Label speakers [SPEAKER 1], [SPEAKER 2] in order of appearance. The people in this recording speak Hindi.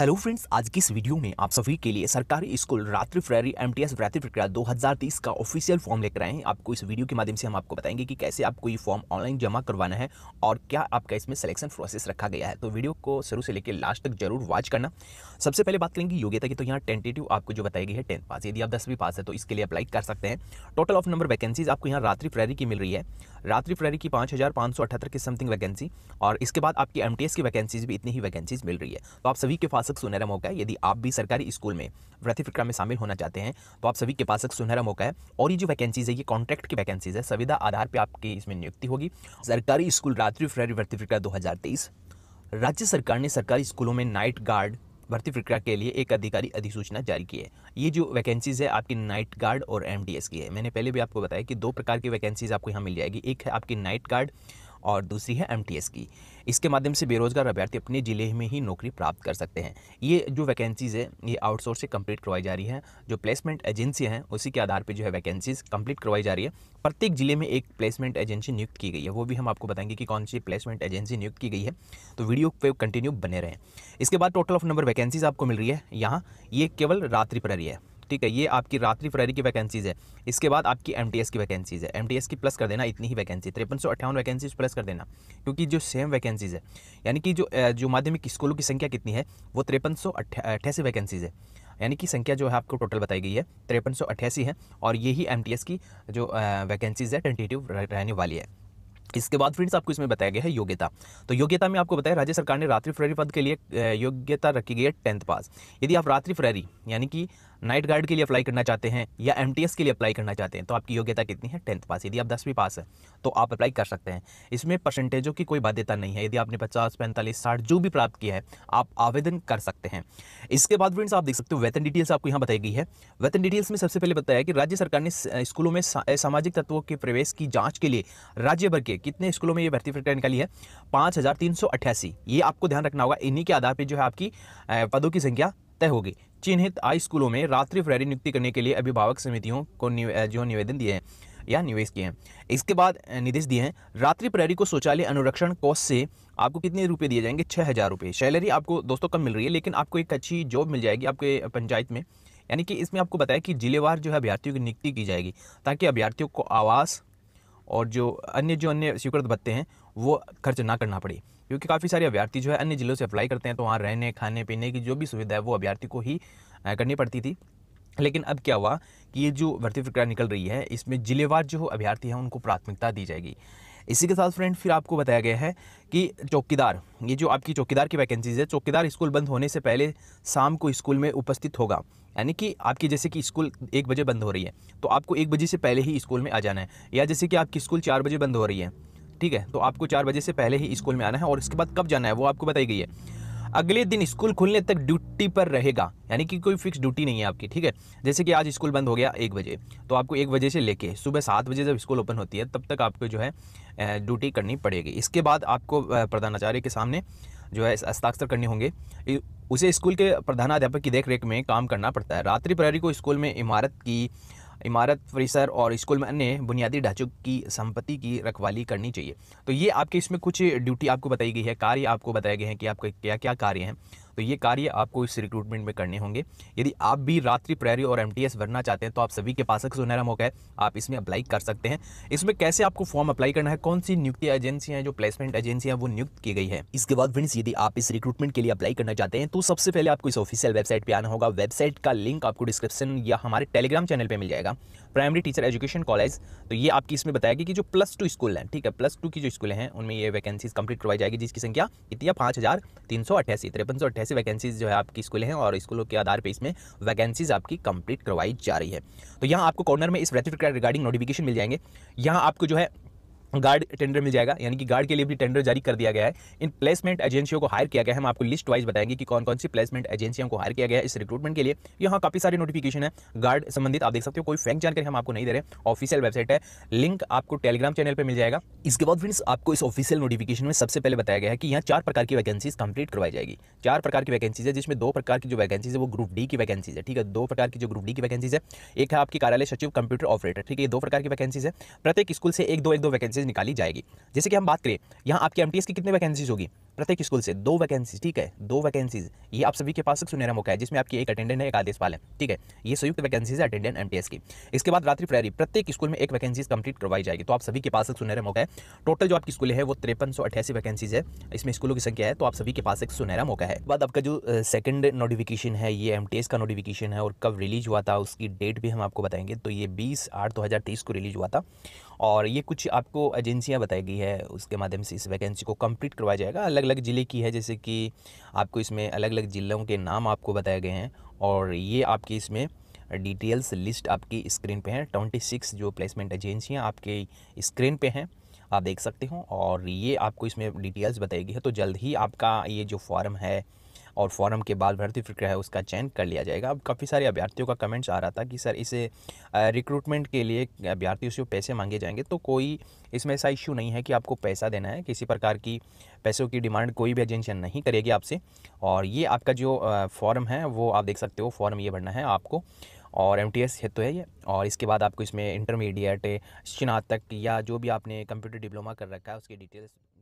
[SPEAKER 1] हेलो फ्रेंड्स आज की इस वीडियो में आप सभी के लिए सरकारी स्कूल रात्रि फ्रेरी एमटीएस भर्ती प्रक्रिया 2030 का ऑफिशियल फॉर्म लेकर आए हैं आपको इस वीडियो के माध्यम से हम आपको बताएंगे कि कैसे आपको ये फॉर्म ऑनलाइन जमा करवाना है और क्या आपका इसमें सिलेक्शन प्रोसेस रखा गया है तो वीडियो को शुरू से लेकर लास्ट तक जरूर वॉच करना सबसे पहले बात करेंगे योग्यता की तो यहाँ टेंटेटिव आपको जो बताई गई है टेंथ पास यदि आप दसवीं पास है तो इसके लिए अप्लाई कर सकते हैं टोटल ऑफ नंबर वैकेंसीज आपको यहाँ रात्रि फ्रेरी की मिल रही है रात्रि फ्रेरी की पाँच की समथिंग वैकेंसी और इसके बाद आपकी एम की वैकेंसीज भी इतनी ही वैकेंसीज मिल रही है तो आप सभी के पास एक सुनहरा मौका है यदि आप भी सरकारी स्कूल में वृत्ति प्रक्रिया में शामिल होना चाहते हैं तो आप सभी के पास एक सुनहरा मौका है और ये जो वैकेंसीज है ये कॉन्ट्रैक्ट की वैकेंसीज है संविदा आधार पर आपकी इसमें नियुक्ति होगी सरकारी स्कूल रात्रि फेरी वृत्ति प्रक्रिया दो राज्य सरकार ने सरकारी स्कूलों में नाइट गार्ड भर्ती प्रक्रिया के लिए एक अधिकारी अधिसूचना जारी की है ये जो वैकेंसीज़ है आपकी नाइट गार्ड और एमडीएस की है मैंने पहले भी आपको बताया कि दो प्रकार की वैकेंसीज़ आपको यहाँ मिल जाएगी एक है आपकी नाइट गार्ड और दूसरी है एम की इसके माध्यम से बेरोजगार अभ्यर्थी अपने ज़िले में ही नौकरी प्राप्त कर सकते हैं ये जो वैकेंसीज़ है ये आउटसोर्स से कम्प्लीट करवाई जा रही है जो प्लेसमेंट एजेंसी हैं उसी के आधार पर जो है वैकेंसीज कम्प्लीट करवाई जा रही है प्रत्येक ज़िले में एक प्लेसमेंट एजेंसी नियुक्त की गई है वो भी हम आपको बताएंगे कि कौन सी प्लेसमेंट एजेंसी नियुक्त की गई है तो वीडियो पे कंटिन्यू बने रहें इसके बाद टोटल ऑफ नंबर वैकेंसीज आपको मिल रही है यहाँ ये केवल रात्रि पर रही है ठीक है ये आपकी रात्रि फरारी की वैकेंसीज है इसके बाद आपकी एम की वैकेंसीज है एम की प्लस कर देना इतनी ही वैकेंसी तिरपन सौ अट्ठावन वैकेंसीज प्लस कर देना क्योंकि जो सेम वैकेंसीज है यानी कि जो जो माध्यमिक स्कूलों की संख्या कितनी है वो तिरपन सौ अट्ठासी वैकेंसीज है यानी कि संख्या जो है आपको टोटल बताई गई है तिरपन सौ अट्ठासी है और यही एम की जो वैकेंसीज है टेंटेटिव रहने वाली है इसके बाद फ्रेंड्स आपको इसमें बताया गया है योग्यता तो योग्यता में आपको बताया राज्य सरकार ने रात्रि फरहरी पद के लिए योग्यता रखी गई है टेंथ पास यदि आप रात्रि फरारी यानी कि नाइट गार्ड के लिए अप्लाई करना चाहते हैं या एम के लिए अप्लाई करना चाहते हैं तो आपकी योग्यता कितनी है टेंथ पास यदि आप दसवीं पास है तो आप अप्लाई कर सकते हैं इसमें परसेंटेजों की कोई बाध्यता नहीं है यदि आपने पचास पैंतालीस साठ जो भी प्राप्त किया है आप आवेदन कर सकते हैं इसके बाद फ्रेंड्स आप देख सकते हो वेतन डिटेल्स आपको यहाँ बताई गई है वेतन डिटेल्स में सबसे पहले बताया कि राज्य सरकार ने स्कूलों में सामाजिक तत्वों के प्रवेश की जाँच के लिए राज्य भर के कितने स्कूलों में ये भर्ती प्रक्रिया निकाली है पाँच ये आपको ध्यान रखना होगा इन्हीं के आधार पर जो है आपकी पदों की संख्या तय होगी चिन्हित आई स्कूलों में रात्रि फ्रेरी नियुक्ति करने के लिए अभिभावक समितियों को जो निवेदन दिए हैं या निवेश किए हैं इसके बाद निर्देश दिए हैं रात्रि प्रहरी को शौचालय अनुरक्षण कोष से आपको कितने रुपए दिए जाएंगे छः हज़ार रुपये सैलरी आपको दोस्तों कम मिल रही है लेकिन आपको एक अच्छी जॉब मिल जाएगी आपके पंचायत में यानी कि इसमें आपको बताया कि जिलेवार जो है अभ्यर्थियों की नियुक्ति की जाएगी ताकि अभ्यर्थियों को आवास और जो अन्य जो अन्य स्वीकृत भत्ते हैं वो खर्च ना करना पड़े क्योंकि काफ़ी सारे अभ्यर्थी जो है अन्य ज़िलों से अप्लाई करते हैं तो वहाँ रहने खाने पीने की जो भी सुविधा है वो अभ्यर्थी को ही करनी पड़ती थी लेकिन अब क्या हुआ कि ये जो भर्ती प्रक्रिया निकल रही है इसमें जिलेवार जो अभ्यर्थी हैं उनको प्राथमिकता दी जाएगी इसी के साथ फ्रेंड फिर आपको बताया गया है कि चौकीदार ये जो आपकी चौकीदार की वैकेंसीज है चौकीदार स्कूल बंद होने से पहले शाम को स्कूल में उपस्थित होगा यानी कि आपकी जैसे कि स्कूल एक बजे बंद हो रही है तो आपको एक बजे से पहले ही स्कूल में आ जाना है या जैसे कि आपकी स्कूल चार बजे बंद हो रही है ठीक है तो आपको चार बजे से पहले ही स्कूल में आना है और इसके बाद कब जाना है वो आपको बताई गई है अगले दिन स्कूल खुलने तक ड्यूटी पर रहेगा यानी कि कोई फिक्स ड्यूटी नहीं है आपकी ठीक है जैसे कि आज स्कूल बंद हो गया एक बजे तो आपको एक बजे से लेके सुबह सात बजे जब स्कूल ओपन होती है तब तक आपको जो है ड्यूटी करनी पड़ेगी इसके बाद आपको प्रधानाचार्य के सामने जो है हस्ताक्षर करने होंगे उसे स्कूल के प्रधानाध्यापक की देख में काम करना पड़ता है रात्रि प्रहरी को स्कूल में इमारत की इमारत परिसर और स्कूल में अन्य बुनियादी ढांचों की संपत्ति की रखवाली करनी चाहिए तो ये आपके इसमें कुछ ड्यूटी आपको बताई गई है कार्य आपको बताए गए हैं कि आपके क्या क्या कार्य हैं तो ये कार्य आपको इस रिक्रूटमेंट में करने होंगे यदि आप भी रात्रि प्रहरी और एम भरना चाहते हैं तो आप सभी के पास एक सुनहरा मौका है आप इसमें अप्लाई कर सकते हैं इसमें कैसे आपको फॉर्म अप्लाई करना है कौन सी नियुक्ति एजेंसियाँ जो प्लेसमेंट एजेंसियाँ वो नियुक्त की गई है इसके बाद फ्रेंड्स यदि आप इस रिक्रूटमेंट के लिए अप्लाई करना चाहते हैं तो सबसे पहले आपको इस ऑफिशियल वेबसाइट पर आना होगा वेबसाइट का लिंक आपको डिस्क्रिप्शन या हमारे टेलीग्राम चैनल पर मिल जाएगा प्राइमरी टीचर एजुकेशन कॉलेज तो ये आपकी इसमें बताएगी कि जो प्लस टू स्कूल है ठीक है प्लस टू की जो स्कूल हैं उनमें ये वैकेंसीज कंप्लीट करवाई जाएगी जिसकी संख्या इतनी पाँच हज़ार तीन सौ अट्ठासी तिरपन सौ कैसे वैकेंसीज जो है आपकी स्कूल हैं और स्कूलों के आधार पर इसमें वैकेंसीज आपकी कंप्लीट करवाई जा रही है तो यहाँ आपको कॉर्नर में इस सर्टिफिकेट रिगार्डिंग नोटिफिकेशन मिल जाएंगे यहाँ आपको जो है गार्ड टेंडर मिल जाएगा यानी कि गार्ड के लिए भी टेंडर जारी कर दिया गया है इन प्लेसमेंट एजेंसियों को हायर किया गया है हम आपको लिस्ट वाइज बताएंगे कि कौन कौन सी प्लेसमेंट एजेंसियों को हायर किया गया है इस रिक्रूटमेंट के लिए यहाँ काफी सारे नोटिफिकेशन है गार्ड संबंधित आप देख सकते हो कोई फैंक जानकारी हम आपको नहीं दे रहे ऑफिशियल वेबसाइट है लिंक आपको टेलीग्राम चैनल पर मिल जाएगा इसके बाद फ्रेंड्स आपको इस ऑफिशियल नोटिफिकेशन में सबसे पहले बताया गया है कि यहाँ चार प्रकार की वैकेंसीज कंप्लीट करवाई जाएगी चार प्रकार की वैकेंसीज है जिसमें दो प्रकार की जो वैकेंसीज है वो ग्रुप डी की वैकेंसीज है ठीक है दो प्रकार की जो ग्रुप डी की वैकेंसीज है एक है आपकी कार्यालय सचिव कंप्यूटर ऑपरेटर ठीक है दो प्रकार की वैकेंसीज है प्रत्येक स्कूल से एक दो एक दो वैकेंसी वैकेंसीज निकाली जाएगी जैसे कि हम बात करें यहाँ आपकी एम की कितनी वैकेंसीज होगी प्रत्येक स्कूल से दो वैकेंसी ठीक है दो वैकेंसीज ये आप सभी के पास एक सुनहरा मौका है जिसमें आपकी एक अटेंडेंट है एक आदेशपाल है ठीक है ये संयुक्त वैकेंसीज है अटेंडेंट एम की इसके बाद रात्रि प्रहरी प्रत्येक स्कूल में एक वैकेंसीज कंप्लीट करवाई जाएगी तो आप सभी के पास एक सुनहरा मौका है टोटल जो आपकी स्कूल है वो तिरपन वैकेंसीज है इसमें स्कूलों की संख्या है तो आप सभी के पास एक सुनहरा मौका है बाद आपका जो सेकंड नोटिफिकेशन है ये एम का नोटिफिकेशन है और कब रिलीज हुआ था उसकी डेट भी हम आपको बताएंगे तो ये बीस आठ दो को रिलीज हुआ था और ये कुछ आपको एजेंसियाँ बताई गई है उसके माध्यम से इस वैकेंसी को कंप्लीट करवाया जाएगा अलग अलग ज़िले की है जैसे कि आपको इसमें अलग अलग ज़िलों के नाम आपको बताए गए हैं और ये आपकी इसमें डिटेल्स लिस्ट आपकी स्क्रीन पे है सिक्स जो प्लेसमेंट एजेंसियाँ आपके स्क्रीन पे हैं आप देख सकते हो और ये आपको इसमें डिटेल्स बताएगी है तो जल्द ही आपका ये जो फॉर्म है और फॉरम के बाद भर्ती प्रक्रिया है उसका चयन कर लिया जाएगा अब काफ़ी सारे अभ्यर्थियों का कमेंट्स आ रहा था कि सर इसे रिक्रूटमेंट के लिए अभ्यर्थियों से पैसे मांगे जाएंगे तो कोई इसमें ऐसा इश्यू नहीं है कि आपको पैसा देना है किसी प्रकार की पैसों की डिमांड कोई भी एजेंसी नहीं करेगी आपसे और ये आपका जो फॉर्म है वो आप देख सकते हो फॉर्म ये भरना है आपको और एम टी एस तो है ये और इसके बाद आपको इसमें इंटरमीडिएट स्नातक या जो भी आपने कंप्यूटर डिप्लोमा कर रखा है उसकी डिटेल्स